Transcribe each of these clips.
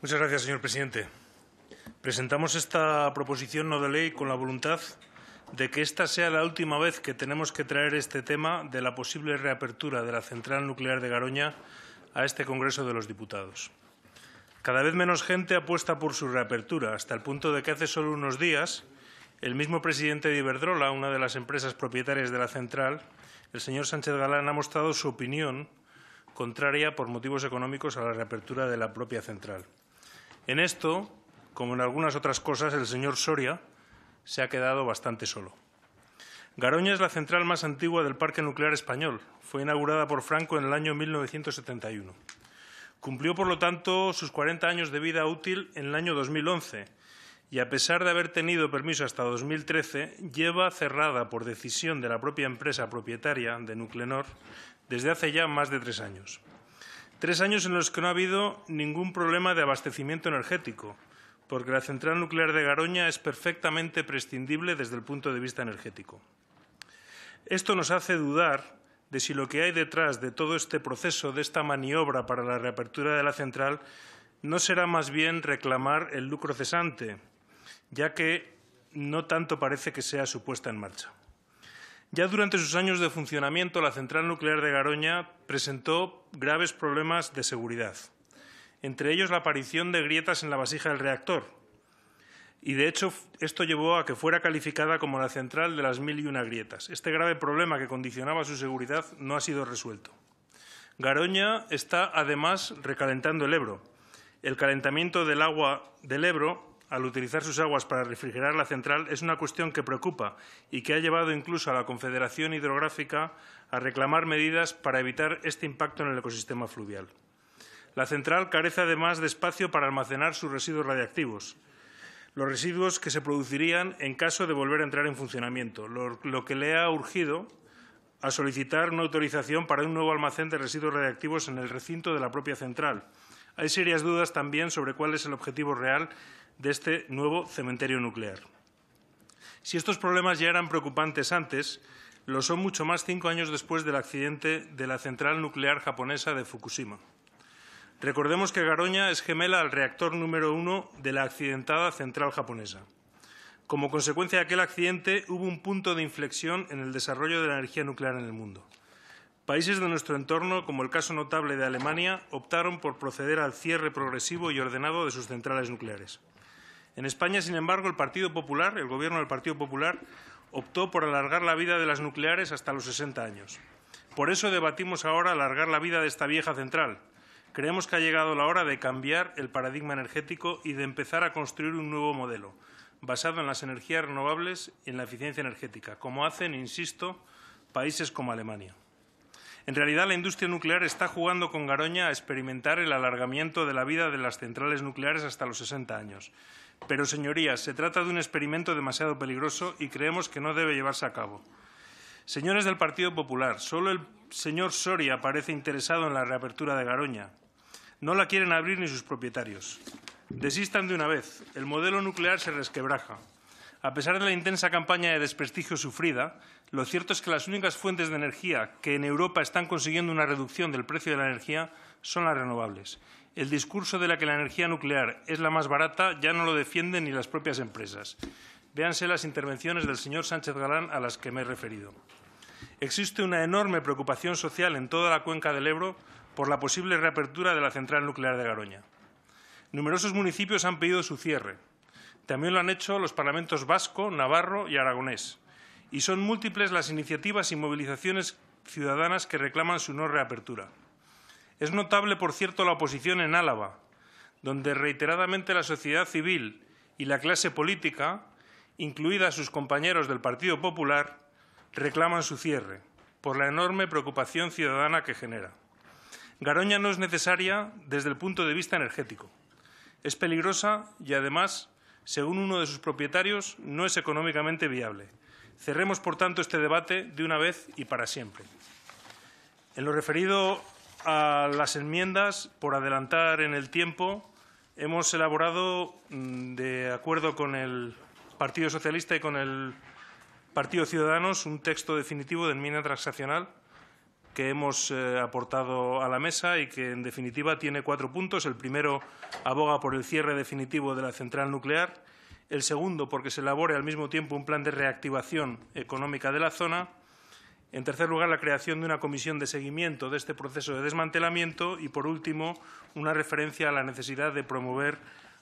Muchas gracias, señor presidente. Presentamos esta proposición no de ley con la voluntad de que esta sea la última vez que tenemos que traer este tema de la posible reapertura de la central nuclear de Garoña a este Congreso de los Diputados. Cada vez menos gente apuesta por su reapertura, hasta el punto de que hace solo unos días el mismo presidente de Iberdrola, una de las empresas propietarias de la central, el señor Sánchez Galán, ha mostrado su opinión contraria por motivos económicos a la reapertura de la propia central. En esto, como en algunas otras cosas, el señor Soria se ha quedado bastante solo. Garoña es la central más antigua del Parque Nuclear Español. Fue inaugurada por Franco en el año 1971. Cumplió, por lo tanto, sus 40 años de vida útil en el año 2011 y, a pesar de haber tenido permiso hasta 2013, lleva cerrada por decisión de la propia empresa propietaria de Nuclenor desde hace ya más de tres años. Tres años en los que no ha habido ningún problema de abastecimiento energético, porque la central nuclear de Garoña es perfectamente prescindible desde el punto de vista energético. Esto nos hace dudar de si lo que hay detrás de todo este proceso, de esta maniobra para la reapertura de la central, no será más bien reclamar el lucro cesante, ya que no tanto parece que sea su puesta en marcha. Ya durante sus años de funcionamiento, la central nuclear de Garoña presentó graves problemas de seguridad, entre ellos la aparición de grietas en la vasija del reactor. Y de hecho, esto llevó a que fuera calificada como la central de las mil y una grietas. Este grave problema que condicionaba su seguridad no ha sido resuelto. Garoña está además recalentando el Ebro. El calentamiento del agua del Ebro al utilizar sus aguas para refrigerar la central es una cuestión que preocupa y que ha llevado incluso a la Confederación Hidrográfica a reclamar medidas para evitar este impacto en el ecosistema fluvial. La central carece además de espacio para almacenar sus residuos radiactivos, los residuos que se producirían en caso de volver a entrar en funcionamiento, lo, que le ha urgido a solicitar una autorización para un nuevo almacén de residuos radiactivos en el recinto de la propia central. Hay serias dudas también sobre cuál es el objetivo real de este nuevo cementerio nuclear. Si estos problemas ya eran preocupantes antes, lo son mucho más cinco años después del accidente de la central nuclear japonesa de Fukushima. Recordemos que Garoña es gemela al reactor número uno de la accidentada central japonesa. Como consecuencia de aquel accidente, hubo un punto de inflexión en el desarrollo de la energía nuclear en el mundo. Países de nuestro entorno, como el caso notable de Alemania, optaron por proceder al cierre progresivo y ordenado de sus centrales nucleares. En España, sin embargo, el Partido Popular, el Gobierno del Partido Popular, optó por alargar la vida de las nucleares hasta los 60 años. Por eso debatimos ahora alargar la vida de esta vieja central. Creemos que ha llegado la hora de cambiar el paradigma energético y de empezar a construir un nuevo modelo, basado en las energías renovables y en la eficiencia energética, como hacen, insisto, países como Alemania. En realidad, la industria nuclear está jugando con Garoña a experimentar el alargamiento de la vida de las centrales nucleares hasta los 60 años pero, señorías, se trata de un experimento demasiado peligroso y creemos que no debe llevarse a cabo. Señores del Partido Popular, solo el señor Soria parece interesado en la reapertura de Garoña. No la quieren abrir ni sus propietarios. Desistan de una vez. El modelo nuclear se resquebraja. A pesar de la intensa campaña de desprestigio sufrida, lo cierto es que las únicas fuentes de energía que en Europa están consiguiendo una reducción del precio de la energía son las renovables. El discurso de la que la energía nuclear es la más barata ya no lo defienden ni las propias empresas. Véanse las intervenciones del señor Sánchez Galán a las que me he referido. Existe una enorme preocupación social en toda la cuenca del Ebro por la posible reapertura de la central nuclear de Garoña. Numerosos municipios han pedido su cierre. También lo han hecho los parlamentos vasco, navarro y aragonés. Y son múltiples las iniciativas y movilizaciones ciudadanas que reclaman su no reapertura. Es notable, por cierto, la oposición en Álava, donde reiteradamente la sociedad civil y la clase política, incluidas sus compañeros del Partido Popular, reclaman su cierre, por la enorme preocupación ciudadana que genera. Garoña no es necesaria desde el punto de vista energético. Es peligrosa y, además, según uno de sus propietarios, no es económicamente viable. Cerremos, por tanto, este debate de una vez y para siempre. En lo referido a las enmiendas, por adelantar en el tiempo, hemos elaborado, mm, de acuerdo con el Partido Socialista y con el Partido Ciudadanos, un texto definitivo de enmienda transaccional que hemos eh, aportado a la mesa y que, en definitiva, tiene cuatro puntos. El primero aboga por el cierre definitivo de la central nuclear. El segundo, porque se elabore al mismo tiempo un plan de reactivación económica de la zona en tercer lugar, la creación de una comisión de seguimiento de este proceso de desmantelamiento. Y, por último, una referencia a la necesidad de promover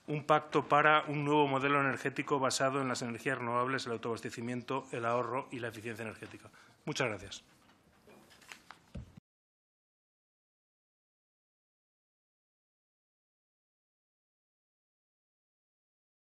un pacto para un nuevo modelo energético basado en las energías renovables, el autoabastecimiento, el ahorro y la eficiencia energética. Muchas gracias.